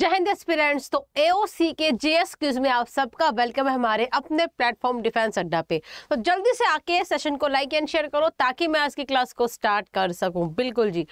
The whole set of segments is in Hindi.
जय हिंद एक्सपीरियंस तो एओसी के जेएस क्यूज में आप सबका वेलकम है हमारे अपने प्लेटफॉर्म डिफेंस अड्डा पे तो जल्दी से आके सेशन को लाइक एंड शेयर करो ताकि मैं आज की क्लास को स्टार्ट कर सकूं बिल्कुल जी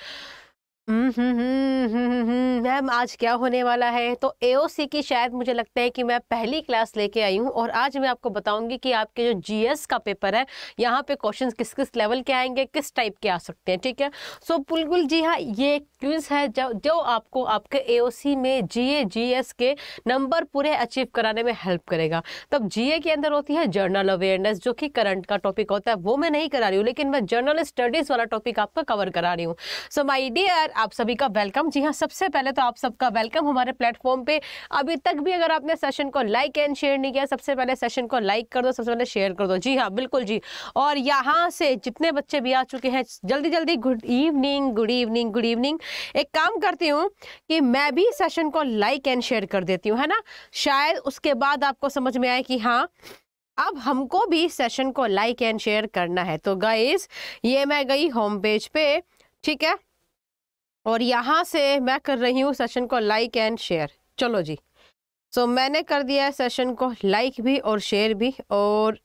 हम्म, हम्म, हम्म, मैम आज क्या होने वाला है तो एओसी की शायद मुझे लगता है कि मैं पहली क्लास लेके आई हूँ और आज मैं आपको बताऊंगी कि आपके जो जीएस का पेपर है यहाँ पे क्वेश्चंस किस किस लेवल के आएंगे किस टाइप के आ सकते हैं ठीक है सो so, बिल्कुल जी हाँ ये एक क्विज है जो जो आपको आपके एओसी में जीए जीएस के नंबर पूरे अचीव कराने में हेल्प करेगा तब जीए के अंदर होती है जर्नल अवेयरनेस जो कि करंट का टॉपिक होता है वो मैं नहीं करा रही हूँ लेकिन मैं जर्नल स्टडीज़ वाला टॉपिक आपका कवर करा रही हूँ सो माई डियर आप सभी का वेलकम जी हाँ सबसे पहले तो आप सबका वेलकम हमारे प्लेटफॉर्म पे अभी तक भी अगर आपने सेशन को लाइक एंड शेयर नहीं किया सबसे पहले सेशन को लाइक कर दो सबसे पहले शेयर कर दो जी हाँ बिल्कुल जी और यहाँ से जितने बच्चे भी आ चुके हैं जल्दी जल्दी good evening good evening good evening एक काम करती हूँ कि मैं भी सेशन को लाइक एंड शेयर कर देती हूँ है ना शायद उसके बाद आपको समझ में आए कि हाँ अब हमको भी सेशन को लाइक एंड शेयर करना है तो गाइज ये मैं गई होम पेज पे ठीक है और यहाँ से मैं कर रही हूँ सेशन को लाइक एंड शेयर चलो जी सो so, मैंने कर दिया है सेशन को लाइक भी और शेयर भी और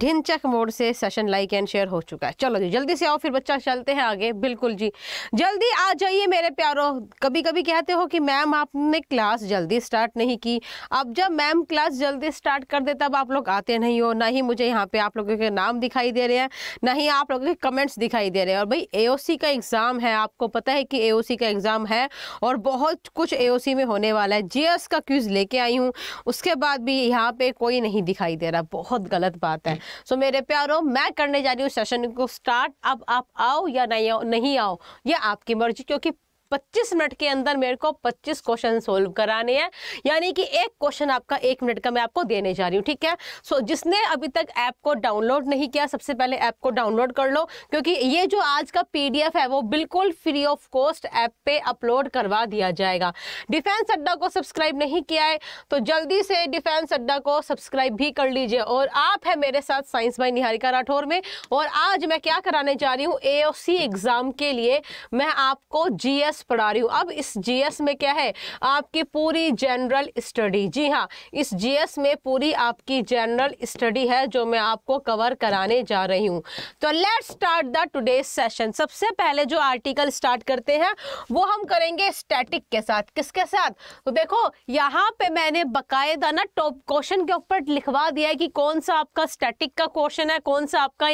ढिनचक मोड से सेशन लाइक एंड शेयर हो चुका है चलो जी जल्दी से आओ फिर बच्चा चलते हैं आगे बिल्कुल जी जल्दी आ जाइए मेरे प्यारों कभी कभी कहते हो कि मैम आपने क्लास जल्दी स्टार्ट नहीं की अब जब मैम क्लास जल्दी स्टार्ट कर दे तब आप लोग आते नहीं हो ना ही मुझे यहाँ पे आप लोगों के नाम दिखाई दे रहे हैं ना ही आप लोगों के कमेंट्स दिखाई दे रहे हैं और भाई ए का एग्ज़ाम है आपको पता है कि ए का एग्ज़ाम है और बहुत कुछ ए में होने वाला है जे का क्यूज़ लेके आई हूँ उसके बाद भी यहाँ पर कोई नहीं दिखाई दे रहा बहुत गलत बात है सो मेरे प्यारो मैं करने जा रही हूँ सेशन को स्टार्ट अब आप आओ या नहीं आओ नहीं आओ ये आपकी मर्जी क्योंकि 25 मिनट के अंदर मेरे को 25 क्वेश्चन सोल्व कराने हैं यानी कि एक क्वेश्चन आपका एक मिनट का मैं आपको देने जा रही हूँ ठीक है सो so, जिसने अभी तक ऐप को डाउनलोड नहीं किया सबसे पहले ऐप को डाउनलोड कर लो क्योंकि ये जो आज का पी है वो बिल्कुल फ्री ऑफ कॉस्ट ऐप पर अपलोड करवा दिया जाएगा डिफेंस अड्डा को सब्सक्राइब नहीं किया है तो जल्दी से डिफेंस अड्डा को सब्सक्राइब भी कर लीजिए और आप है मेरे साथ साइंस भाई निहारिका राठौर में और आज मैं क्या कराने जा रही हूँ ए एग्ज़ाम के लिए मैं आपको जी एस पढ़ा रही हूँ अब इस जीएस में क्या है आपकी पूरी जनरल स्टडी जी हाँ इस जीएस में पूरी आपकी जनरल स्टडी है जो मैं आपको कवर कराने जा रही हूँ तो let start the today session सबसे पहले जो आर्टिकल स्टार्ट करते हैं वो हम करेंगे स्टैटिक के साथ किसके साथ तो देखो यहाँ पे मैंने बकायदा ना टॉप क्वेश्चन के ऊपर लिखवा दिया है कि कौन सा आपका स्टैटिक का क्वेश्चन है कौन सा आपका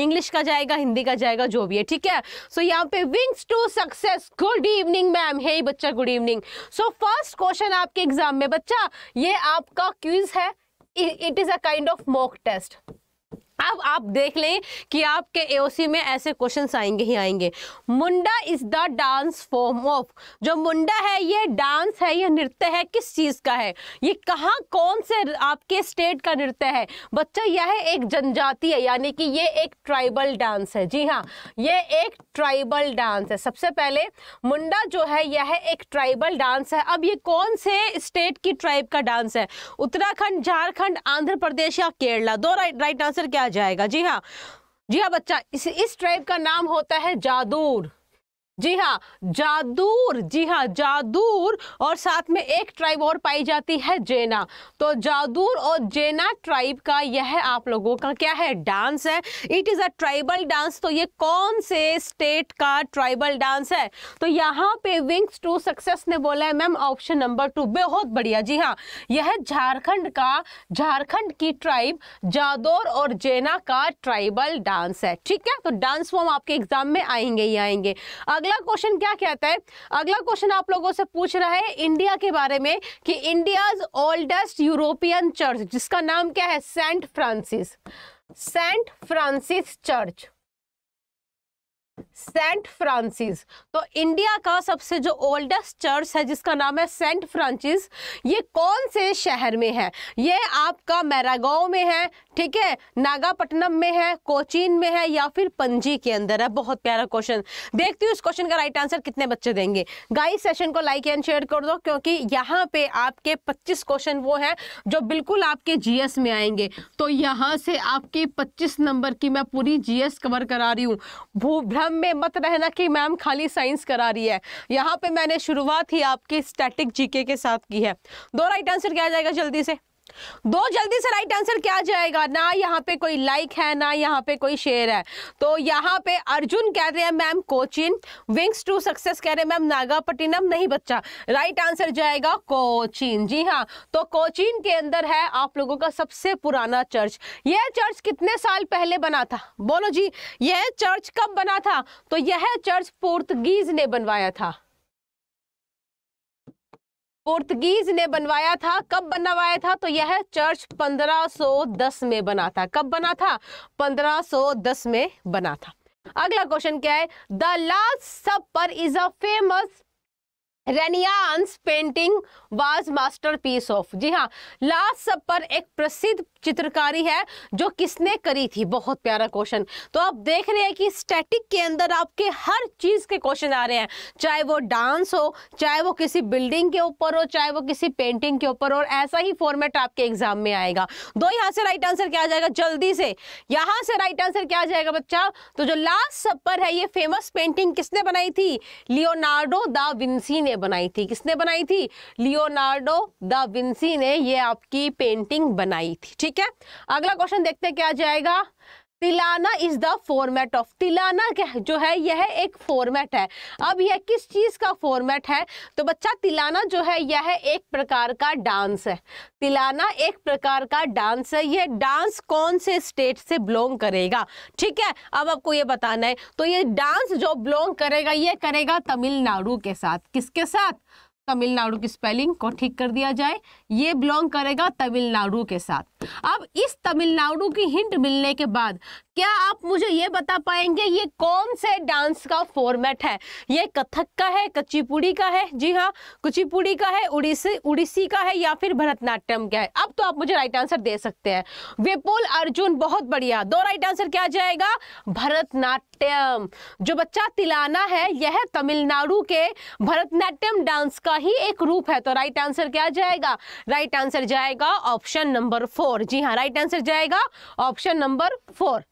इंग्लिश का जाएगा हिंदी का जाएगा जो भी है ठीक है सो so, यहाँ पे wings to success good evening ma'am hey बच्चा good evening so first question आपके एग्जाम में बच्चा ये आपका क्यूज है it is a kind of mock test अब आप देख लें कि आपके एओसी में ऐसे क्वेश्चन आएंगे ही आएंगे Munda is the dance form of जो मुंडा है ये डांस है ये नृत्य है किस चीज़ का है ये कहाँ कौन से आपके स्टेट का नृत्य है बच्चा यह एक जनजाति है यानी कि ये एक ट्राइबल डांस है जी हाँ ये एक ट्राइबल डांस है सबसे पहले मुंडा जो है यह एक ट्राइबल डांस है अब ये कौन से स्टेट की ट्राइब का डांस है उत्तराखंड झारखंड आंध्र प्रदेश या केरला दो राइट राइट आंसर क्या जाएगा जी हाँ जी हाँ बच्चा इस इस ट्राइब का नाम होता है जादूर जी हाँ जादूर जी हाँ जादूर और साथ में एक ट्राइब और पाई जाती है जेना तो जादूर और जेना ट्राइब का यह आप लोगों का क्या है डांस है it is a tribal dance तो ये कौन से स्टेट का ट्राइबल डांस है तो यहाँ पे विंग्स टू सक्सेस ने बोला है मैम ऑप्शन नंबर टू बहुत बढ़िया जी हाँ यह झारखंड का झारखंड की ट्राइब जादोर और जेना का ट्राइबल डांस है ठीक है तो डांस फॉर्म आपके एग्जाम में आएंगे ही आएंगे अगले अगला क्वेश्चन क्या कहता है अगला क्वेश्चन आप लोगों से पूछ रहा है इंडिया के बारे में कि इंडियाज ओल्डेस्ट यूरोपियन चर्च जिसका नाम क्या है Saint Francis Saint Francis church Saint Francis तो इंडिया का सबसे जो ओल्डेस्ट चर्च है जिसका नाम है सेंट फ्रांसिस ये कौन से शहर में है ये आपका मैरागांव में है ठीक है नागापट्टनम में है कोचीन में है या फिर पंजी के अंदर है बहुत प्यारा क्वेश्चन देखती हूँ इस क्वेश्चन का राइट आंसर कितने बच्चे देंगे गाइस सेशन को लाइक एंड शेयर कर दो क्योंकि यहाँ पे आपके पच्चीस क्वेश्चन वो है जो बिल्कुल आपके जीएस में आएंगे तो यहाँ से आपके पच्चीस नंबर की मैं पूरी जीएस कवर करा रही हूँ भूभ्रम भ्रम में मत रहना कि मैम खाली साइंस करा रही है यहाँ पे मैंने शुरुआत ही आपकी स्टैटिक जीके के साथ की है दो राइट आंसर क्या जाएगा जल्दी से दो जल्दी से राइट आंसर क्या जाएगा ना यहाँ पे कोई लाइक है ना यहाँ पे कोई शेयर है तो यहाँ पे अर्जुन कह रहे हैं ma'am coaching wings to success कह रहे हैं मैम नागापट्टिनम नहीं बच्चा राइट आंसर जाएगा कोचिन जी हाँ तो कोचिन के अंदर है आप लोगों का सबसे पुराना चर्च यह चर्च कितने साल पहले बना था बोलो जी यह चर्च कब बना था तो यह चर्च पुर्तगीज ने बनवाया था पोर्तुगीज ने बनवाया था कब बनवाया था तो यह चर्च 1510 में बना था कब बना था 1510 में बना था अगला क्वेश्चन क्या है the last supper is a famous renaissance painting was masterpiece of जी हाँ लास्ट सब पर एक प्रसिद्ध चित्रकारी है जो किसने करी थी बहुत प्यारा क्वेश्चन तो आप देख रहे हैं कि स्टैटिक के अंदर आपके हर चीज़ के क्वेश्चन आ रहे हैं चाहे वो डांस हो चाहे वो किसी बिल्डिंग के ऊपर हो चाहे वो किसी पेंटिंग के ऊपर और ऐसा ही फॉर्मेट आपके एग्जाम में आएगा दो यहाँ से राइट आंसर क्या आ जाएगा जल्दी से यहाँ से राइट आंसर क्या आ जाएगा बच्चा तो जो लास्ट सब पर है ये फेमस पेंटिंग किसने बनाई थी लियोनार्डो दा विंसी ने ने बनाई थी किसने बनाई थी लियोनार्डो द विंसी ने ये आपकी पेंटिंग बनाई थी ठीक है अगला क्वेश्चन देखते क्या जाएगा Tillana is the format of Tillana जो है यह एक फॉर्मेट है अब यह किस चीज का फॉर्मेट है तो बच्चा तिलाना जो है यह एक प्रकार का डांस है तिलाना एक प्रकार का डांस है यह डांस कौन से स्टेट से बिलोंग करेगा ठीक है अब आपको ये बताना है तो यह डांस जो बिलोंग करेगा यह करेगा तमिलनाडु के साथ किसके साथ तमिलनाडु की स्पेलिंग को ठीक कर दिया जाए ये बिलोंग करेगा तमिलनाडु के साथ अब इस तमिलनाडु की हिंट मिलने के बाद क्या आप मुझे ये बता पाएंगे ये कौन से डांस का फॉर्मेट है ये कथक का है कच्चीपुड़ी का है जी हाँ कुचिपुड़ी का है उड़ीसी उड़ीसी का है या फिर भरतनाट्यम का है अब तो आप मुझे राइट आंसर दे सकते हैं विपुल अर्जुन बहुत बढ़िया दो राइट आंसर क्या जाएगा भरतनाट्यम जो बच्चा तिलाना है यह तमिलनाडु के भरतनाट्यम डांस का ही एक रूप है तो राइट आंसर क्या जाएगा राइट आंसर जाएगा ऑप्शन नंबर फोर जी हाँ राइट आंसर जाएगा ऑप्शन नंबर फोर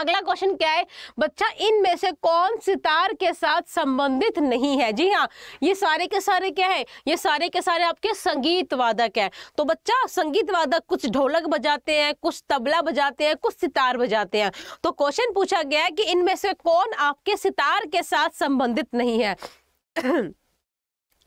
अगला क्वेश्चन क्या है बच्चा इनमें से कौन सितार के साथ संबंधित नहीं है जी हाँ ये सारे के सारे क्या है ये सारे के सारे आपके संगीत वादक है तो बच्चा संगीत वादक कुछ ढोलक बजाते हैं कुछ तबला बजाते हैं कुछ सितार बजाते हैं तो क्वेश्चन पूछा गया है कि इनमें से कौन आपके सितार के साथ संबंधित नहीं है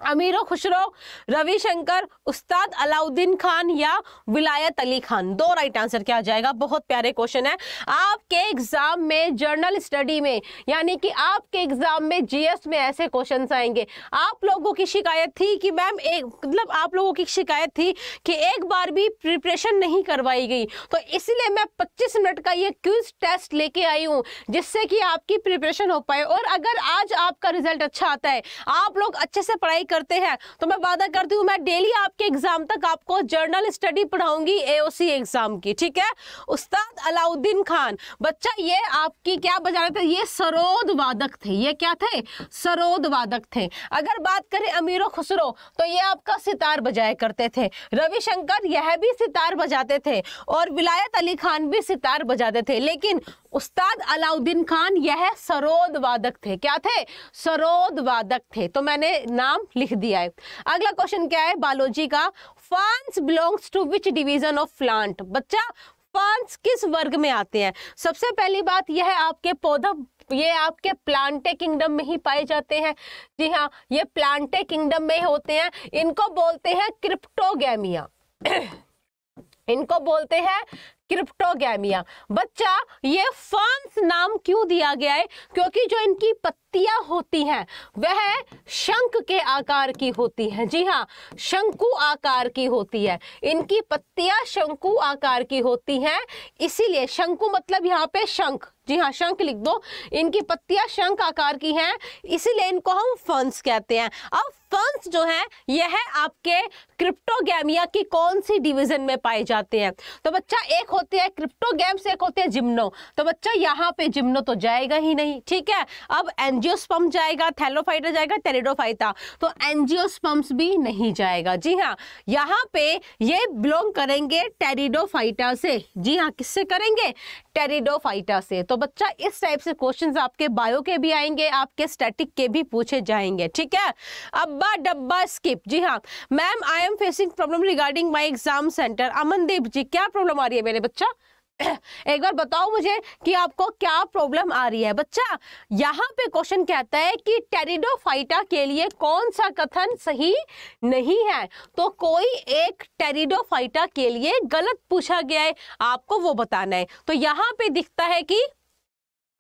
अमीरो खुशरो रविशंकर उस्ताद अलाउद्दीन खान या विलायत अली खान दो राइट आंसर क्या आ जाएगा बहुत प्यारे क्वेश्चन है आपके एग्जाम में जर्नल स्टडी में यानी कि आपके एग्जाम में जीएस में ऐसे क्वेश्चन आएंगे आप लोगों की शिकायत थी कि मैम एक मतलब आप लोगों की शिकायत थी कि एक बार भी प्रिपरेशन नहीं करवाई गई तो इसलिए मैं पच्चीस मिनट का ये क्विज टेस्ट लेके आई हूँ जिससे कि आपकी प्रिपरेशन हो पाए और अगर आज आपका रिजल्ट अच्छा आता है आप लोग अच्छे से पढ़ाई पढ़ाई करते हैं तो मैं वादा करती हूँ मैं डेली आपके एग्जाम तक आपको जर्नल स्टडी पढ़ाऊंगी एओसी एग्जाम की ठीक है उस्ताद अलाउद्दीन खान बच्चा ये आपकी क्या बजा रहे थे ये सरोद वादक थे ये क्या थे सरोद वादक थे अगर बात करें अमीरों खुसरो तो ये आपका सितार बजाया करते थे रविशंकर यह भी सितार बजाते थे और विलायत अली खान भी सितार बजाते थे लेकिन उस्ताद अलाउद्दीन खान यह सरोद वादक थे क्या थे सरोद वादक थे तो मैंने नाम लिख दिया है अगला क्वेश्चन क्या है बायोलॉजी का ferns belongs to which division of plant बच्चा फांस किस वर्ग में आते हैं सबसे पहली बात यह है आपके पौधा ये आपके प्लांटे किंगडम में ही पाए जाते हैं जी हाँ ये प्लांटे किंगडम में होते हैं इनको बोलते हैं क्रिप्टोगेमिया इनको बोलते हैं क्रिप्टोगैमिया बच्चा ये फर्न्स नाम क्यों दिया गया है क्योंकि जो इनकी पत्तियां होती हैं वह शंख के आकार की होती हैं जी हाँ शंकु आकार की होती है इनकी पत्तियां शंकु आकार की होती हैं इसीलिए शंकु मतलब यहाँ पे शंख जी हाँ शंख लिख दो इनकी पत्तियां शंख आकार की हैं इसीलिए इनको हम फंस कहते हैं अब फंड्स जो हैं यह है आपके क्रिप्टोगेमिया की कौन सी डिवीजन में पाए जाते हैं तो बच्चा एक होते हैं क्रिप्टोगेम्स एक होते हैं जिम्नो तो बच्चा यहाँ पे जिम्नो तो जाएगा ही नहीं ठीक है अब एनजियोस्पम जाएगा थैलोफाइटा जाएगा टेरिडोफाइटा तो एनजियोस्पम्स भी नहीं जाएगा जी हाँ यहाँ पे ये बिलोंग करेंगे टेरिडोफाइटा से जी हाँ किससे करेंगे टेरिडोफाइटा से तो बच्चा इस टाइप से क्वेश्चंस आपके बायो के भी आएंगे आपके स्टैटिक के भी पूछे जाएंगे ठीक है अब्बा डब्बा स्किप जी हाँ ma'am I am facing problem regarding my exam centre Amandeep ji क्या प्रॉब्लम आ रही है मेरे बच्चा एक बार बताओ मुझे कि आपको क्या प्रॉब्लम आ रही है बच्चा यहाँ पे क्वेश्चन कहता है कि टेरिडोफाइटा के लिए कौन सा कथन सही नहीं है तो कोई एक टेरिडोफाइटा के लिए गलत पूछा गया है आपको वो बताना है तो यहाँ पे दिखता है कि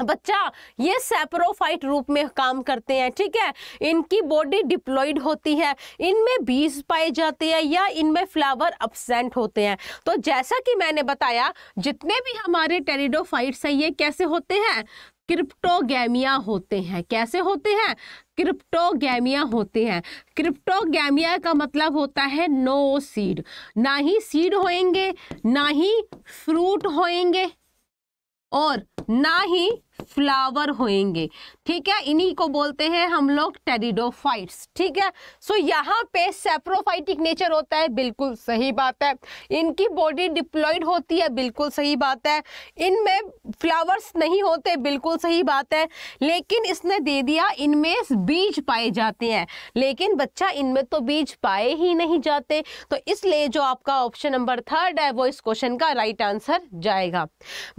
बच्चा ये सेप्रोफाइट रूप में काम करते हैं ठीक है इनकी बॉडी डिप्लॉइड होती है इनमें बीज पाए जाते हैं या इनमें फ्लावर अपसेंट होते हैं तो जैसा कि मैंने बताया जितने भी हमारे टेरिडोफाइट्स हैं ये कैसे होते हैं क्रिप्टोगैमिया होते हैं कैसे होते हैं क्रिप्टोगैमिया होते हैं क्रिप्टोगैमिया का मतलब होता है नो सीड ना ही सीड होएंगे ना ही फ्रूट होएंगे और ना ही फ्लावर होएंगे ठीक है इन्हीं को बोलते हैं हम लोग टेरिडोफाइट्स ठीक है सो so, यहाँ पे सेप्रोफाइटिक नेचर होता है बिल्कुल सही बात है इनकी बॉडी डिप्लॉयड होती है बिल्कुल सही बात है इनमें फ्लावर्स नहीं होते बिल्कुल सही बात है लेकिन इसने दे दिया इनमें बीज पाए जाते हैं लेकिन बच्चा इनमें तो बीज पाए ही नहीं जाते तो इसलिए जो आपका ऑप्शन नंबर थर्ड है वो इस क्वेश्चन का राइट आंसर जाएगा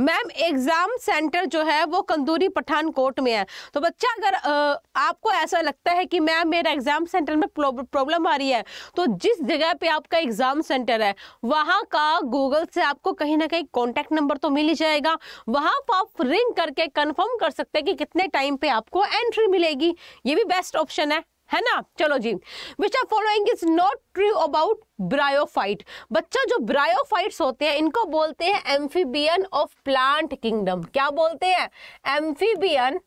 मैम एग्जाम सेंटर जो है वो कंदूरी पठानकोट में है तो बच्चा अगर आपको ऐसा लगता है कि मैम मेरा एग्ज़ाम सेंटर में प्रॉब्लम आ रही है तो जिस जगह पे आपका एग्ज़ाम सेंटर है वहाँ का गूगल से आपको कहीं ना कहीं कॉन्टैक्ट नंबर तो मिल ही जाएगा वहाँ पर आप रिंग करके कन्फर्म कर सकते हैं कि कितने टाइम पर आपको एंट्री मिलेगी ये भी बेस्ट ऑप्शन है है ना चलो जी which are following is not true about bryophyte बच्चा जो ब्रायोफाइट्स होते हैं इनको बोलते हैं एम्फीबियन ऑफ प्लांट किंगडम क्या बोलते हैं amphibian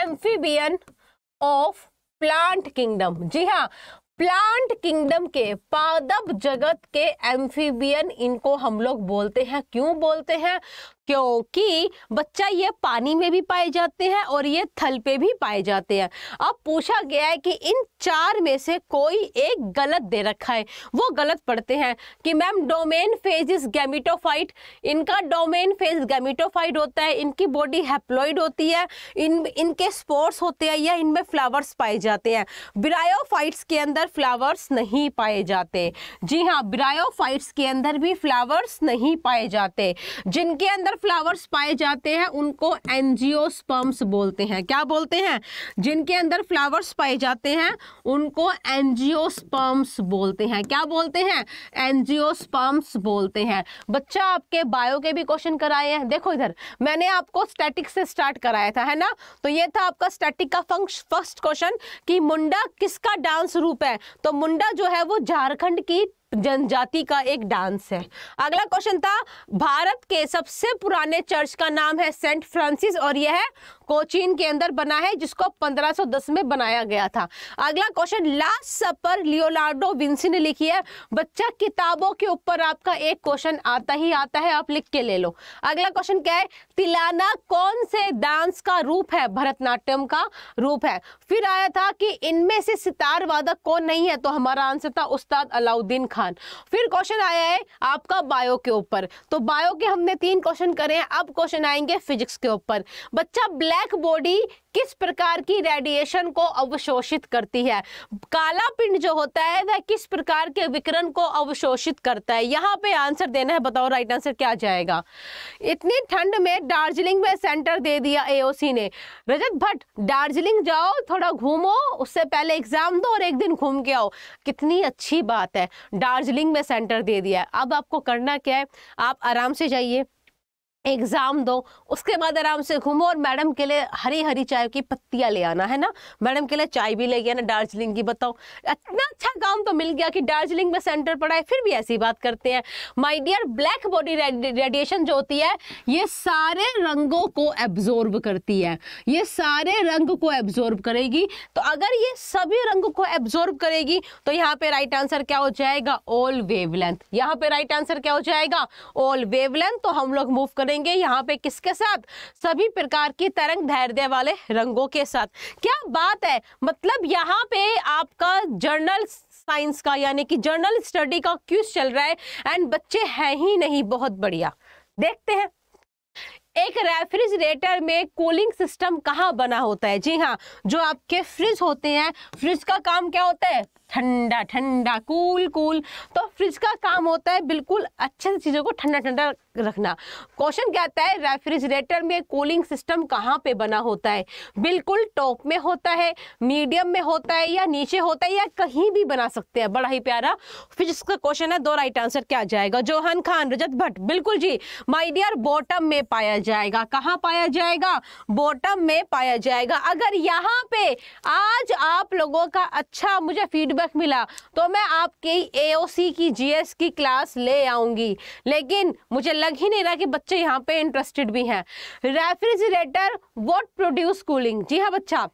amphibian of plant kingdom जी हाँ प्लांट किंगडम के पादप जगत के एम्फीबियन इनको हम लोग बोलते हैं क्यों बोलते हैं क्योंकि बच्चा ये पानी में भी पाए जाते हैं और ये थल पे भी पाए जाते हैं अब पूछा गया है कि इन चार में से कोई एक गलत दे रखा है वो गलत पढ़ते हैं कि ma'am domain phase is gametophyte इनका डोमेन फेज गैमिटोफाइट होता है इनकी बॉडी हैप्लॉइड होती है इन इनके स्पोर्ट्स होते हैं या इनमें फ्लावर्स पाए जाते हैं ब्रायोफाइट्स के अंदर फ्लावर्स नहीं पाए जाते जी हाँ ब्रायोफाइट्स के अंदर भी फ्लावर्स नहीं पाए जाते जिनके अंदर फ्लावर्स पाए जाते हैं उनको एनजियोस्पर्म्स बोलते हैं क्या बोलते हैं जिनके अंदर फ्लावर्स पाए जाते हैं उनको एनजियोस्पर्म्स बोलते हैं क्या बोलते हैं एनजियोस्पर्म्स बोलते हैं बच्चा आपके बायो के भी क्वेश्चन कराए हैं देखो इधर मैंने आपको स्टैटिक से स्टार्ट कराया था है ना तो ये था आपका स्टैटिक का फर्स्ट क्वेश्चन कि मुंडा किसका डांस रूप है तो मुंडा जो है वो झारखंड की जनजाति का एक डांस है अगला क्वेश्चन था भारत के सबसे पुराने चर्च का नाम है सेंट फ्रांसिस और यह कोचीन के अंदर बना है जिसको 1510 में बनाया गया था अगला question last supper Leonardo Vinci ने लिखी है बच्चा किताबों के ऊपर आपका एक क्वेश्चन आता ही आता है आप लिख के ले लो अगला क्वेश्चन क्या है तिलाना कौन से डांस का रूप है भरतनाट्यम का रूप है फिर आया था कि इनमें से सितार वादक कौन नहीं है तो हमारा आंसर था उस्ताद अलाउद्दीन खान फिर क्वेश्चन आया है आपका बायो के ऊपर तो बायो के हमने तीन क्वेश्चन करे हैं अब क्वेश्चन आएंगे फिजिक्स के ऊपर बच्चा ब्लैक बॉडी किस प्रकार की रेडिएशन को अवशोषित करती है काला पिंड जो होता है वह किस प्रकार के विकरण को अवशोषित करता है यहाँ पे आंसर देना है बताओ राइट आंसर क्या जाएगा इतनी ठंड में दार्जिलिंग में सेंटर दे दिया एओसी ने रजत भट्ट दार्जिलिंग जाओ थोड़ा घूमो उससे पहले एग्जाम दो और एक दिन घूम के आओ कितनी अच्छी बात है दार्जिलिंग में सेंटर दे दिया है अब आपको करना क्या है आप आराम से जाइए एग्ज़ाम दो उसके बाद आराम से घूमो और मैडम के लिए हरी हरी चाय की पत्तियाँ ले आना है ना मैडम के लिए चाय भी ले गया ना दार्जिलिंग की बताओ इतना अच्छा काम तो मिल गया कि दार्जिलिंग में सेंटर पड़ा है फिर भी ऐसी बात करते हैं my dear black body radiation जो होती है ये सारे रंगों को एब्जॉर्ब करती है ये सारे रंग को एब्जॉर्ब करेगी तो अगर ये सभी रंग को एब्जॉर्ब करेगी तो यहाँ पे राइट आंसर क्या हो जाएगा ऑल वेवलेंथ यहाँ पे राइट आंसर क्या हो जाएगा ऑल वेवलेंथ तो हम लोग मूव करेंगे करेंगे यहाँ पे किसके साथ सभी प्रकार की तरंग धैर्य वाले रंगों के साथ क्या बात है मतलब यहाँ पे आपका जर्नल साइंस का यानी कि जर्नल स्टडी का क्यूज चल रहा है एंड बच्चे हैं ही नहीं बहुत बढ़िया देखते हैं एक रेफ्रिजरेटर में कूलिंग सिस्टम कहाँ बना होता है जी हाँ जो आपके फ्रिज होते हैं फ्रिज का काम क्या होता है ठंडा ठंडा कूल कूल तो फ्रिज का काम होता है बिल्कुल अच्छे से चीज़ों को ठंडा ठंडा रखना क्वेश्चन क्या आता है रेफ्रिजरेटर में कूलिंग सिस्टम कहाँ पे बना होता है बिल्कुल टॉप में होता है मीडियम में होता है या नीचे होता है या कहीं भी बना सकते हैं बड़ा ही प्यारा फिजिक्स का क्वेश्चन है दो राइट आंसर क्या जाएगा जोहन खान रजत भट्ट बिल्कुल जी माई डियर बॉटम में पाया जाएगा कहाँ पाया जाएगा बॉटम में पाया जाएगा अगर यहाँ पे आज आप लोगों का अच्छा मुझे फीडबैक फीडबैक मिला तो मैं आपकी एओसी की जीएस की क्लास ले आऊंगी लेकिन मुझे लग ही नहीं रहा कि बच्चे यहाँ पे इंटरेस्टेड भी हैं रेफ्रिजरेटर वॉट प्रोड्यूस कूलिंग जी हाँ बच्चा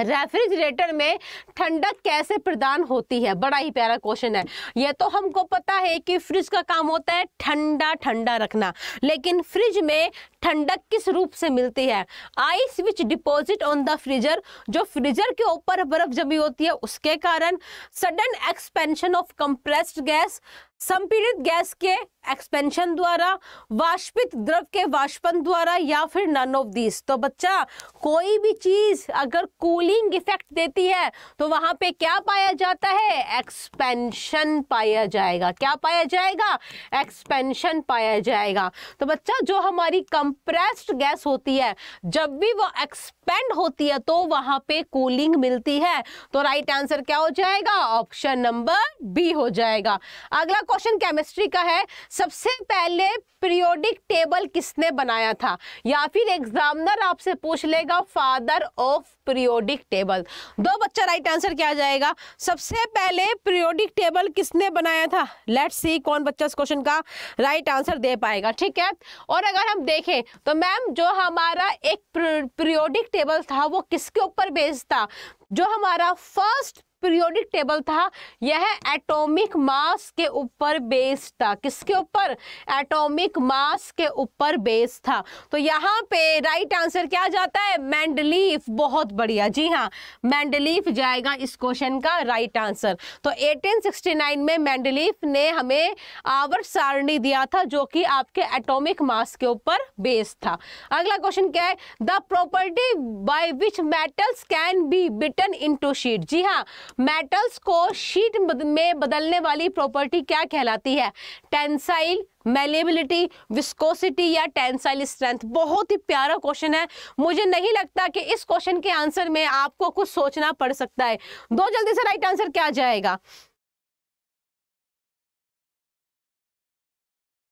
रेफ्रिजरेटर में ठंडक कैसे प्रदान होती है बड़ा ही प्यारा क्वेश्चन है यह तो हमको पता है कि फ्रिज का काम होता है ठंडा ठंडा रखना लेकिन फ्रिज में ठंडक किस रूप से मिलती है ice which deposit on the freezer जो फ्रीजर के ऊपर बर्फ जमी होती है उसके कारण sudden expansion of compressed gas संपीड़ित गैस के एक्सपेंशन द्वारा वाष्पित द्रव के वाष्पन द्वारा या फिर नन ऑफ दिस तो बच्चा कोई भी चीज अगर कूलिंग इफेक्ट देती है तो वहां पे क्या पाया जाता है एक्सपेंशन पाया जाएगा क्या पाया जाएगा एक्सपेंशन पाया जाएगा तो बच्चा जो हमारी कंप्रेस्ड गैस होती है जब भी वो एक्सपेंड होती है तो वहां पे कूलिंग मिलती है तो राइट आंसर क्या हो जाएगा ऑप्शन नंबर बी हो जाएगा अगला क्वेश्चन केमिस्ट्री का है सबसे पहले पीरियोडिक टेबल किसने बनाया था या फिर एग्जामिनर आपसे पूछ लेगा फादर ऑफ पीरियोडिक टेबल दो बच्चा राइट आंसर क्या जाएगा सबसे पहले पीरियोडिक टेबल किसने बनाया था लेट्स सी कौन बच्चा इस क्वेश्चन का राइट आंसर दे पाएगा ठीक है और अगर हम देखें तो मैम जो हमारा एक पीरियोडिक टेबल था वो किसके ऊपर बेस्ड था जो हमारा फर्स्ट पीरियोडिक टेबल था यह एटॉमिक मास के ऊपर बेस था किसके ऊपर एटॉमिक मास के ऊपर बेस था तो यहाँ पे राइट आंसर क्या जाता है मैंडलीफ बहुत बढ़िया जी हाँ मैंडलीफ जाएगा इस क्वेश्चन का राइट आंसर तो 1869 में मैंडलीफ ने हमें आवर्त सारणी दिया था जो कि आपके एटोमिक मास के ऊपर बेस था अगला क्वेश्चन क्या है the property by which metals can be beaten into sheet जी हाँ मेटल्स को शीट में बदलने वाली प्रॉपर्टी क्या कहलाती है टेंसाइल मेलेबिलिटी विस्कोसिटी या टेंसाइल स्ट्रेंथ बहुत ही प्यारा क्वेश्चन है मुझे नहीं लगता कि इस क्वेश्चन के आंसर में आपको कुछ सोचना पड़ सकता है दो जल्दी से राइट आंसर क्या जाएगा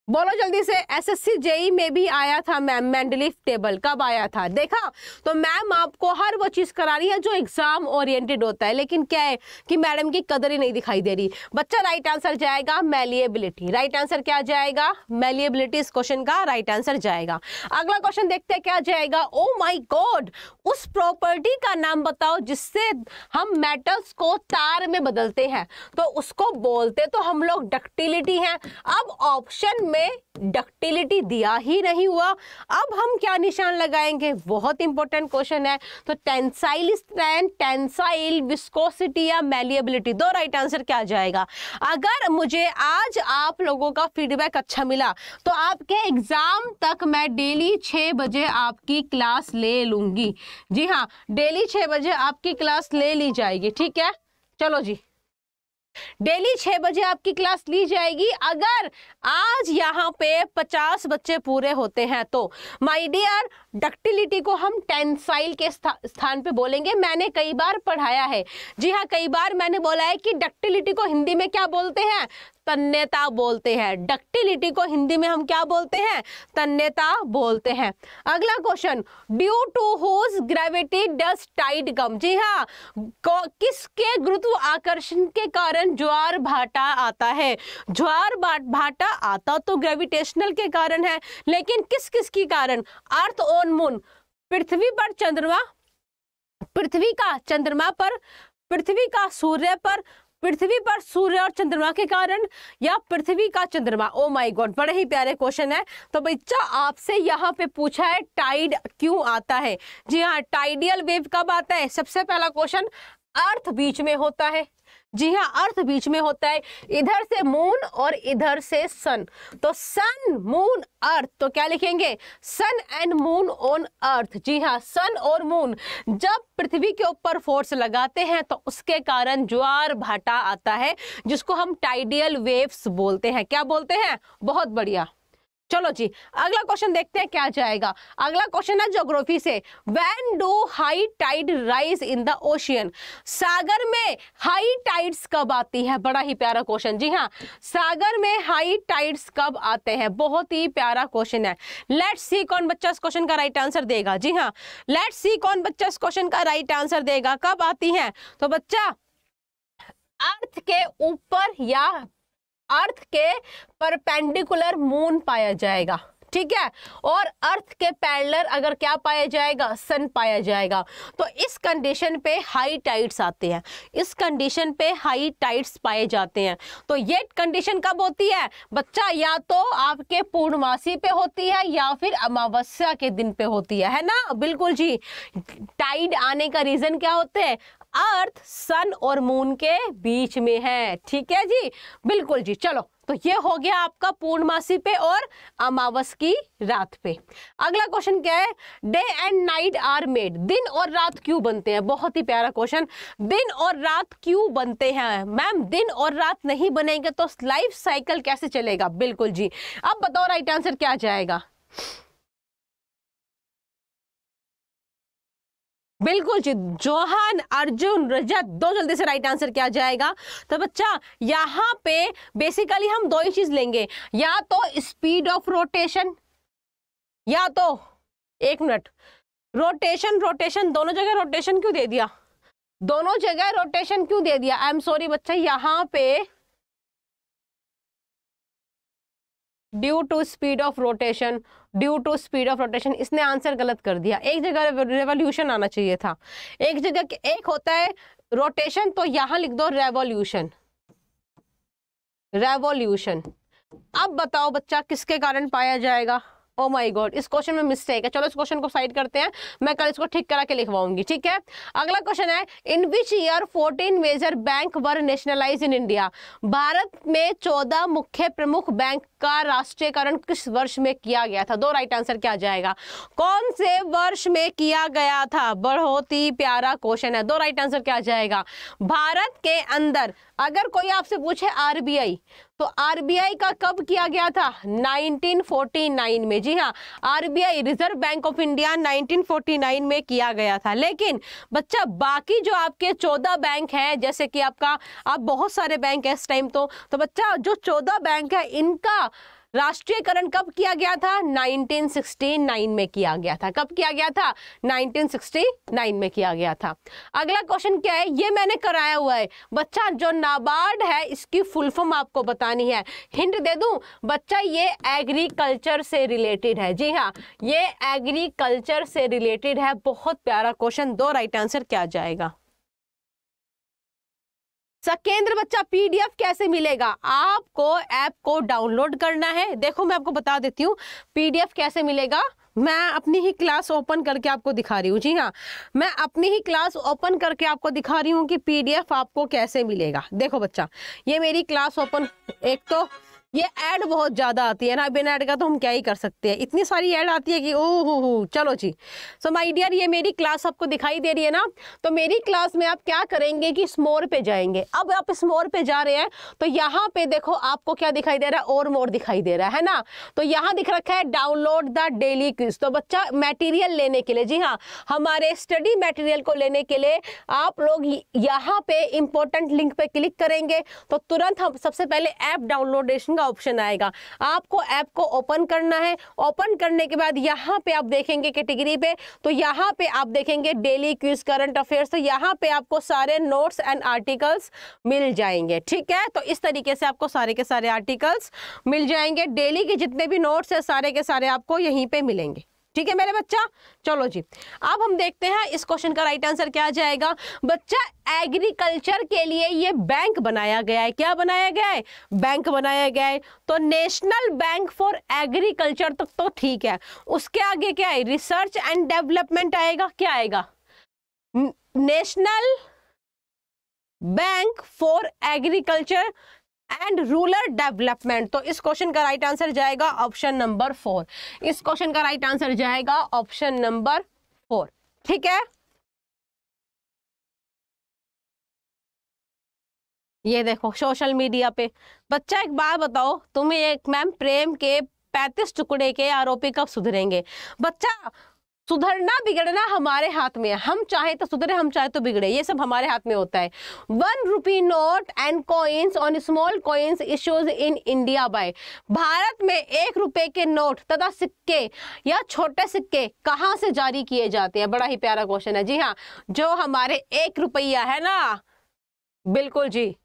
बोलो जल्दी से एसएससी जेई e में भी आया था मैम मैंडलिफ टेबल कब आया था देखा तो मैम आपको हर वो चीज़ करानी है जो एग्जाम ओरिएंटेड होता है लेकिन क्या है कि मैडम की कदर ही नहीं दिखाई दे रही बच्चा राइट आंसर जाएगा मेलिएबिलिटी राइट आंसर क्या जाएगा मेलिएबिलिटी इस क्वेश्चन का राइट आंसर जाएगा अगला क्वेश्चन देखते हैं क्या जाएगा ओ माई गॉड उस प्रॉपर्टी का नाम बताओ जिससे हम मेटल्स को तार में बदलते हैं तो उसको बोलते तो हम लोग डक्टिलिटी हैं अब ऑप्शन में डक्टिलिटी दिया ही नहीं हुआ अब हम क्या निशान लगाएंगे बहुत इंपॉर्टेंट क्वेश्चन है तो टेंसाइल स्ट्रेंथ टेंसाइल विस्कोसिटी या मेलियबिलिटी दो राइट आंसर क्या जाएगा अगर मुझे आज आप लोगों का फीडबैक अच्छा मिला तो आपके एग्जाम तक मैं डेली छः बजे आपकी क्लास ले लूँगी जी हाँ डेली छः बजे आपकी क्लास ले ली जाएगी ठीक है चलो जी डेली छः बजे आपकी क्लास ली जाएगी अगर आज यहाँ पे पचास बच्चे पूरे होते हैं तो माय डियर डक्टिलिटी को हम टेंसाइल के स्था, स्थान पे बोलेंगे मैंने कई बार पढ़ाया है जी हाँ कई बार मैंने बोला है कि डक्टिलिटी को हिंदी में क्या बोलते हैं तन्यता बोलते हैं डक्टिलिटी को हिंदी में हम क्या बोलते हैं तन्यता बोलते हैं अगला question due to whose gravity does tide come जी हाँ किसके गुरुत्व आकर्षण के कारण ज्वार भाटा आता है ज्वार भाटा आता तो ग्रेविटेशनल के कारण है लेकिन किस किस के कारण अर्थ और मून पृथ्वी पर चंद्रमा पृथ्वी का चंद्रमा पर पृथ्वी का सूर्य पर पृथ्वी पर सूर्य और चंद्रमा के कारण या पृथ्वी का चंद्रमा ओ माय गॉड बड़े ही प्यारे क्वेश्चन है तो बच्चा आपसे यहाँ पे पूछा है टाइड क्यों आता है जी हाँ टाइडियल वेव कब आता है सबसे पहला क्वेश्चन अर्थ बीच में होता है जी हाँ अर्थ बीच में होता है इधर से मून और इधर से सन तो सन मून अर्थ तो क्या लिखेंगे sun and moon on earth जी हाँ सन और मून जब पृथ्वी के ऊपर फोर्स लगाते हैं तो उसके कारण ज्वार भाटा आता है जिसको हम टाइडियल वेव्स बोलते हैं क्या बोलते हैं बहुत बढ़िया चलो जी अगला क्वेश्चन देखते हैं क्या जाएगा अगला क्वेश्चन है ज्योग्राफी से when do high tide rise in the ocean सागर में हाई टाइड्स कब आती है बड़ा ही प्यारा क्वेश्चन जी हाँ सागर में हाई टाइड्स कब आते हैं बहुत ही प्यारा क्वेश्चन है लेट सी कौन बच्चा इस क्वेश्चन का राइट आंसर देगा जी हाँ लेट सी कौन बच्चा इस क्वेश्चन का राइट आंसर देगा कब आती है तो बच्चा अर्थ के ऊपर या अर्थ के परपेंडिकुलर मून पाया जाएगा ठीक है और अर्थ के पैरलर अगर क्या पाया जाएगा सन पाया जाएगा तो इस कंडीशन पे हाई टाइड्स आते हैं इस कंडीशन पे हाई टाइड्स पाए जाते हैं तो ये कंडीशन कब होती है बच्चा या तो आपके पूर्णमासी पे होती है या फिर अमावस्या के दिन पे होती है है ना बिल्कुल जी टाइड आने का रीज़न क्या होते हैं अर्थ सन और मून के बीच में है ठीक है जी बिल्कुल जी चलो तो ये हो गया आपका पूर्णमासी पे और अमावस की रात पे अगला क्वेश्चन क्या है day and night are made दिन और रात क्यों बनते हैं बहुत ही प्यारा क्वेश्चन दिन और रात क्यों बनते हैं मैम दिन और रात नहीं बनेंगे तो लाइफ साइकिल कैसे चलेगा बिल्कुल जी अब बताओ राइट आंसर क्या जाएगा बिल्कुल जी जोहान अर्जुन रजत दो जल्दी से राइट आंसर क्या जाएगा तो बच्चा यहाँ पे बेसिकली हम दो ही चीज लेंगे या तो स्पीड ऑफ रोटेशन या तो एक मिनट रोटेशन रोटेशन दोनों जगह रोटेशन क्यों दे दिया दोनों जगह रोटेशन क्यों दे दिया आई एम सॉरी बच्चा यहाँ पे due to speed of rotation due to speed of rotation इसने आंसर गलत कर दिया एक जगह रेवोल्यूशन आना चाहिए था एक जगह एक होता है रोटेशन तो यहां लिख दो रेवोल्यूशन रेवोल्यूशन अब बताओ बच्चा किसके कारण पाया जाएगा ओ माय गॉड इस क्वेश्चन में मिस्टेक है चलो इस क्वेश्चन को साइड करते हैं मैं कल इसको ठीक करा के लिखवाऊंगी ठीक है अगला क्वेश्चन है in which year 14 major bank were nationalise in India भारत में 14 मुख्य प्रमुख बैंक का राष्ट्रीयकरण किस वर्ष में किया गया था दो राइट आंसर क्या जाएगा कौन से वर्ष में किया गया था बहुत ही प्यारा क्वेश्चन है दो राइट आंसर क्या जाएगा भारत के अंदर अगर कोई आपसे पूछे आरबीआई तो आरबीआई का कब किया गया था 1949 में जी हाँ RBI reserve bank of India 1949 में किया गया था लेकिन बच्चा बाकी जो आपके 14 बैंक हैं जैसे कि आपका आप बहुत सारे बैंक है इस टाइम तो तो बच्चा जो 14 बैंक है इनका राष्ट्रीयकरण कब किया गया था 1969 में किया गया था कब किया गया था 1969 में किया गया था अगला क्वेश्चन क्या है ये मैंने कराया हुआ है बच्चा जो नाबार्ड है इसकी फुल फॉर्म आपको बतानी है हिंट दे दूं बच्चा ये एग्रीकल्चर से रिलेटेड है जी हाँ ये एग्रीकल्चर से रिलेटेड है बहुत प्यारा क्वेश्चन दो राइट आंसर क्या जाएगा सकेंद्र बच्चा पीडीएफ कैसे मिलेगा आपको ऐप को डाउनलोड करना है देखो मैं आपको बता देती हूँ पीडीएफ कैसे मिलेगा मैं अपनी ही क्लास ओपन करके आपको दिखा रही हूँ जी हाँ मैं अपनी ही क्लास ओपन करके आपको दिखा रही हूँ कि पीडीएफ आपको कैसे मिलेगा देखो बच्चा ये मेरी क्लास ओपन एक तो ये ऐड बहुत ज़्यादा आती है ना बिना ऐड का तो हम क्या ही कर सकते हैं इतनी सारी ऐड आती है कि ओ हो हो चलो जी सो माय डियर ये मेरी क्लास आपको दिखाई दे रही है ना तो मेरी क्लास में आप क्या करेंगे कि स्मोर पे जाएंगे अब आप स्मोर पे जा रहे हैं तो यहाँ पे देखो आपको क्या दिखाई दे रहा है और मोर दिखाई दे रहा है ना तो यहाँ दिख रखा है डाउनलोड द डेली क्विज तो बच्चा मेटीरियल लेने के लिए जी हाँ हमारे स्टडी मेटीरियल को लेने के लिए आप लोग यहाँ पे इम्पोर्टेंट लिंक पे क्लिक करेंगे तो तुरंत हम सबसे पहले ऐप डाउनलोडेशन का का ऑप्शन आएगा आपको ऐप को ओपन करना है ओपन करने के बाद यहाँ पे आप देखेंगे कैटेगरी पे तो यहाँ पे आप देखेंगे डेली क्यूज करंट अफेयर्स तो यहाँ पे आपको सारे नोट्स एंड आर्टिकल्स मिल जाएंगे ठीक है तो इस तरीके से आपको सारे के सारे आर्टिकल्स मिल जाएंगे डेली के जितने भी नोट्स हैं सारे के सारे आपको यहीं पर मिलेंगे ठीक है मेरे बच्चा चलो जी अब हम देखते हैं इस क्वेश्चन का राइट आंसर क्या जाएगा बच्चा एग्रीकल्चर के लिए ये बैंक बनाया गया है क्या बनाया गया है बैंक बनाया गया है तो नेशनल बैंक फॉर एग्रीकल्चर तक तो ठीक है उसके आगे क्या है रिसर्च एंड डेवलपमेंट आएगा क्या आएगा national bank for agriculture and rural development तो इस क्वेश्चन का राइट आंसर जाएगा ऑप्शन नंबर फोर इस क्वेश्चन का राइट आंसर जाएगा ऑप्शन नंबर फोर ठीक है ये देखो सोशल मीडिया पे बच्चा एक बात बताओ तुम्हें एक मैम प्रेम के पैंतीस टुकड़े के आरोपी कब सुधरेंगे बच्चा सुधरना बिगड़ना हमारे हाथ में है हम चाहे तो सुधरे हम चाहे तो बिगड़े ये सब हमारे हाथ में होता है one rupee note and coins on small coins issues in India by भारत में एक रुपए के नोट तथा सिक्के या छोटे सिक्के कहाँ से जारी किए जाते हैं बड़ा ही प्यारा क्वेश्चन है जी हाँ जो हमारे एक रुपया है ना बिल्कुल जी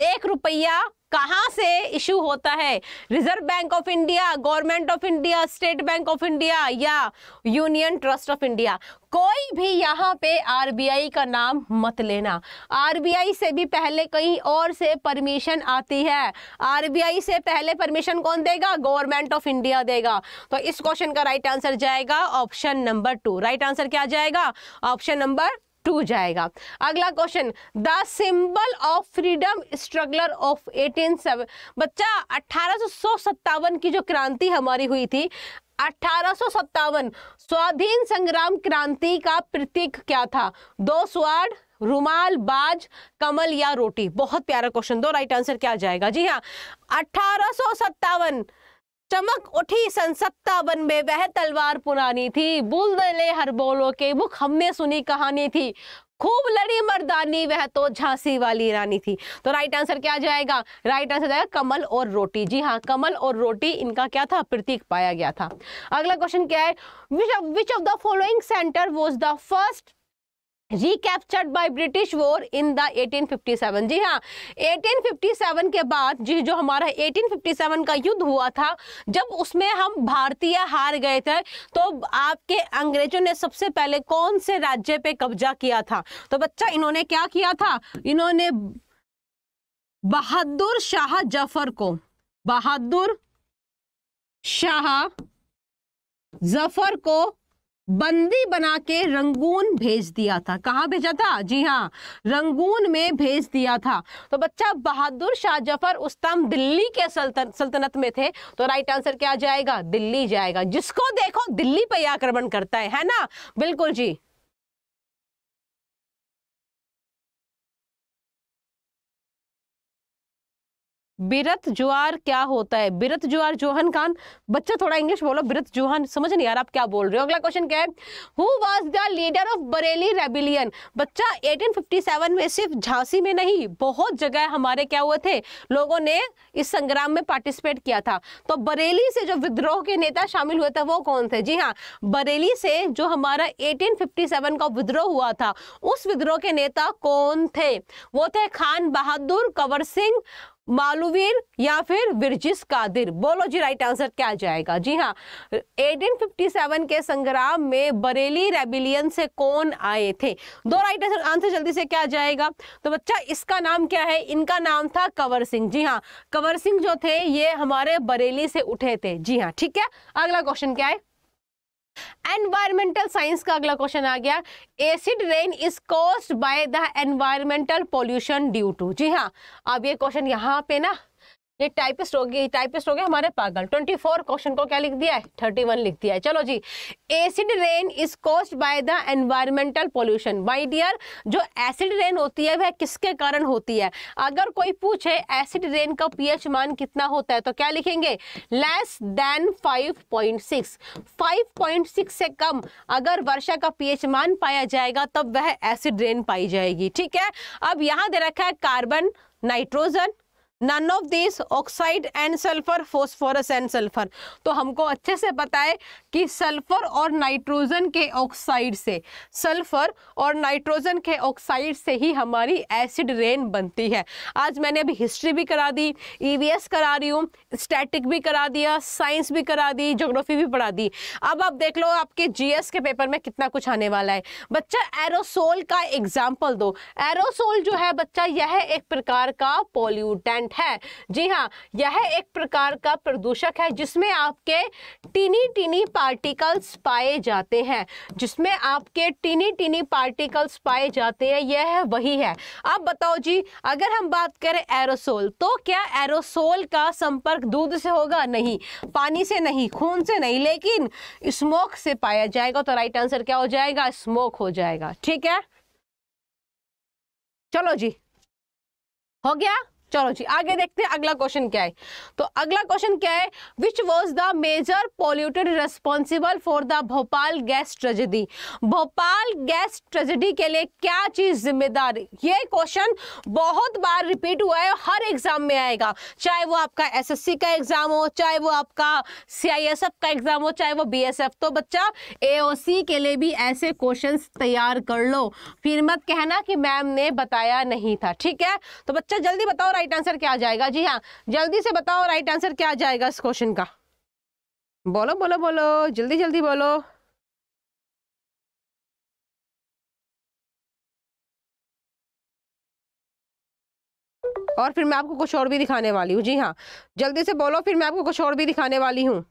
एक रुपया कहां से इशू होता है reserve bank of India government of India state bank of India या यूनियन ट्रस्ट ऑफ इंडिया कोई भी यहां पे आरबीआई का नाम मत लेना आरबीआई से भी पहले कहीं और से परमिशन आती है आरबीआई से पहले परमिशन कौन देगा गवर्नमेंट ऑफ इंडिया देगा तो इस क्वेश्चन का राइट आंसर जाएगा option number two right answer क्या जाएगा ऑप्शन नंबर टू जाएगा अगला question the symbol of freedom struggler of eighteen बच्चा अठारह की जो क्रांति हमारी हुई थी अठारह स्वाधीन संग्राम क्रांति का प्रतीक क्या था दो स्वाड रुमाल बाज कमल या रोटी बहुत प्यारा क्वेश्चन दो राइट आंसर क्या जाएगा जी हाँ अठारह चमक उठी संसत्ता बन में वह तलवार पुरानी थी बुल दले हर बोलो के मुख हमने सुनी कहानी थी खूब लड़ी मर्दानी वह तो झांसी वाली रानी थी तो राइट आंसर क्या जाएगा राइट आंसर जाएगा कमल और रोटी जी हाँ कमल और रोटी इनका क्या था प्रतीक पाया गया था अगला क्वेश्चन क्या है which of the following centre was the first recaptured by British war in the 1857 जी हाँ 1857 के बाद जी जो हमारा 1857 का युद्ध हुआ था जब उसमें हम भारतीय हार गए थे तो आपके अंग्रेजों ने सबसे पहले कौन से राज्य पे कब्जा किया था तो बच्चा इन्होंने क्या किया था इन्होंने बहादुर शाह जफर को बहादुर शाह जफर को बंदी बना के रंगून भेज दिया था कहाँ भेजा था जी हाँ रंगून में भेज दिया था तो बच्चा बहादुर शाह जफर उस टाइम दिल्ली के सल्तन, सल्तनत में थे तो राइट आंसर क्या जाएगा दिल्ली जाएगा जिसको देखो दिल्ली पर आक्रमण करता है है ना बिल्कुल जी बिरत जुआर क्या होता है बिरत जुआर जोहन खान बच्चा थोड़ा इंग्लिश बोलो बिरत जोहन समझ नहीं यार आप क्या बोल रहे हो अगला क्वेश्चन क्या है who was the leader of Bareilly rebellion बच्चा 1857 में सिर्फ झांसी में नहीं बहुत जगह हमारे क्या हुए थे लोगों ने इस संग्राम में पार्टिसिपेट किया था तो बरेली से जो विद्रोह के नेता शामिल हुए थे वो कौन थे जी हाँ बरेली से जो हमारा एटीन का विद्रोह हुआ था उस विद्रोह के नेता कौन थे वो थे खान बहादुर कंवर सिंह मालुवीर या फिर विरजिस कादिर बोलो जी राइट आंसर क्या जाएगा जी हाँ 1857 के संग्राम में बरेली रेबिलियन से कौन आए थे दो राइट आंसर आंसर जल्दी से क्या जाएगा तो बच्चा इसका नाम क्या है इनका नाम था कंवर सिंह जी हाँ कंवर सिंह जो थे ये हमारे बरेली से उठे थे जी हाँ ठीक है अगला क्वेश्चन क्या है एनवायरमेंटल साइंस का अगला क्वेश्चन आ गया acid rain is caused by the environmental pollution due to जी हाँ अब ये क्वेश्चन यहाँ पे ना ये टाइपिस्ट हो गई टाइपिस्ट हो गए हमारे पागल ट्वेंटी फोर क्वेश्चन को क्या लिख दिया है थर्टी वन लिख दिया है चलो जी acid rain is caused by the environmental pollution by dear जो एसिड रेन होती है वह किसके कारण होती है अगर कोई पूछे एसिड रेन का पीएच मान कितना होता है तो क्या लिखेंगे लेस देन 5.6 5.6 से कम अगर वर्षा का पीएच मान पाया जाएगा तब वह एसिड रेन पाई जाएगी ठीक है अब यहां दे रखा है carbon nitrogen none of this oxide and sulphur phosphorus and sulphur तो हमको अच्छे से पता है कि सल्फर और नाइट्रोजन के ऑक्साइड से सल्फर और नाइट्रोजन के ऑक्साइड से ही हमारी एसिड रेन बनती है आज मैंने अभी हिस्ट्री भी करा दी ईवीएस e करा रही हूँ स्टैटिक भी करा दिया साइंस भी करा दी जोग्राफी भी पढ़ा दी अब आप देख लो आपके जीएस के पेपर में कितना कुछ आने वाला है बच्चा एरोसोल का एग्जाम्पल दो एरोसोल जो है बच्चा यह एक प्रकार का पॉल्यूटेंट एजेंट है जी हाँ यह एक प्रकार का प्रदूषक है जिसमें आपके टीनी टीनी पार्टिकल्स पाए जाते हैं जिसमें आपके टीनी टीनी पार्टिकल्स पाए जाते हैं यह है वही है अब बताओ जी अगर हम बात करें एरोसोल तो क्या एरोसोल का संपर्क दूध से होगा नहीं पानी से नहीं खून से नहीं लेकिन स्मोक से पाया जाएगा तो राइट आंसर क्या हो जाएगा स्मोक हो जाएगा ठीक है चलो जी हो गया चलो जी आगे देखते हैं अगला क्वेश्चन क्या है तो अगला क्वेश्चन क्या है which was the major polluted responsible for the Bhopal gas tragedy Bhopal gas tragedy के लिए क्या चीज जिम्मेदार ये क्वेश्चन बहुत बार रिपीट हुआ है हर एग्जाम में आएगा चाहे वो आपका एसएससी का एग्जाम हो चाहे वो आपका सीआईएसएफ का एग्जाम हो चाहे वो बीएसएफ तो बच्चा एओसी के लिए भी ऐसे क्वेश्चन तैयार कर लो फिर मत कहना कि मैम ने बताया नहीं था ठीक है तो बच्चा जल्दी बताओ राइट आंसर क्या आ जाएगा जी हाँ जल्दी से बताओ राइट आंसर क्या आ जाएगा इस क्वेश्चन का बोलो बोलो बोलो जल्दी जल्दी बोलो और फिर मैं आपको कुछ और भी दिखाने वाली हूँ जी हाँ जल्दी से बोलो फिर मैं आपको कुछ और भी दिखाने वाली हूँ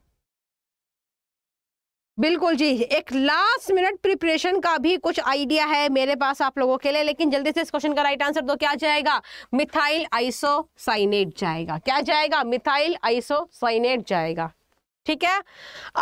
बिल्कुल जी एक लास्ट मिनट प्रिपरेशन का भी कुछ आइडिया है मेरे पास आप लोगों के लिए लेकिन जल्दी से इस क्वेश्चन का राइट आंसर दो क्या जाएगा मिथाइल आइसोसाइनेट जाएगा क्या जाएगा मिथाइल आइसोसाइनेट जाएगा ठीक है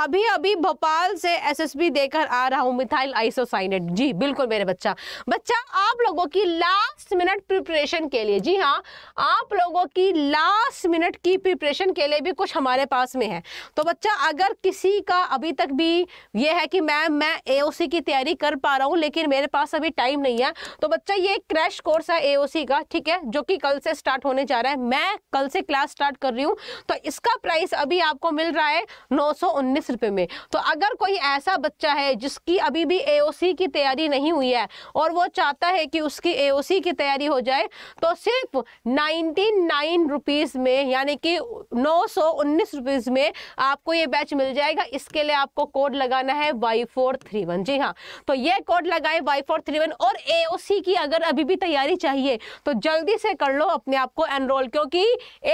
अभी अभी भोपाल से एसएसबी देकर आ रहा हूं मिथाइल आइसोसाइनेट जी बिल्कुल मेरे बच्चा बच्चा आप लोगों की लास्ट मिनट प्रिपरेशन के लिए जी हाँ आप लोगों की लास्ट मिनट की प्रिपरेशन के लिए भी कुछ हमारे पास में है तो बच्चा अगर किसी का अभी तक भी ये है कि मैम मैं सी की तैयारी कर पा रहा हूँ लेकिन मेरे पास अभी टाइम नहीं है तो बच्चा ये क्रैश कोर्स है ए का ठीक है जो कि कल से स्टार्ट होने जा रहा है मैं कल से क्लास स्टार्ट कर रही हूँ तो इसका प्राइस अभी आपको मिल रहा है नौ सौ उन्नीस में तो अगर कोई ऐसा बच्चा है जिसकी अभी भी एओसी की तैयारी नहीं हुई है और वो चाहता है कि उसकी एओसी की तैयारी हो जाए तो सिर्फ नाइन्टी नाइन रुपीज़ में यानी कि नौ सौ उन्नीस रुपीज़ में आपको ये बैच मिल जाएगा इसके लिए आपको कोड लगाना है वाई फोर थ्री वन जी हाँ तो ये कोड लगाए वाई फोर थ्री वन और एओसी की अगर अभी भी तैयारी चाहिए तो जल्दी से कर लो अपने आप को एनरोल क्योंकि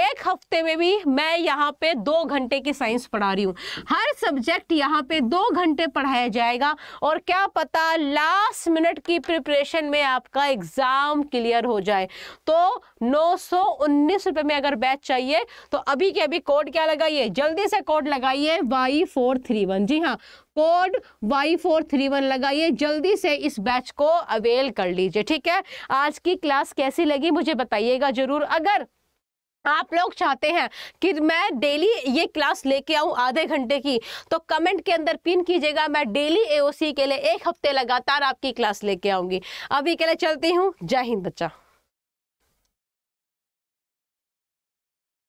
एक हफ्ते में भी मैं यहाँ पे दो घंटे की साइंस पढ़ा बता रही हूँ हर सब्जेक्ट यहाँ पे दो घंटे पढ़ाया जाएगा और क्या पता लास्ट मिनट की प्रिपरेशन में आपका एग्ज़ाम क्लियर हो जाए तो नौ सौ में अगर बैच चाहिए तो अभी के अभी कोड क्या लगाइए जल्दी से कोड लगाइए वाई फोर थ्री वन जी हाँ code Y four three one लगाइए जल्दी से इस बैच को अवेल कर लीजिए ठीक है आज की क्लास कैसी लगी मुझे बताइएगा ज़रूर अगर आप लोग चाहते हैं कि मैं डेली ये क्लास लेके आऊँ आधे घंटे की तो कमेंट के अंदर पिन कीजिएगा मैं डेली एओसी के लिए एक हफ्ते लगातार आपकी क्लास लेके आऊँगी अभी के लिए चलती हूँ जय हिंद बच्चा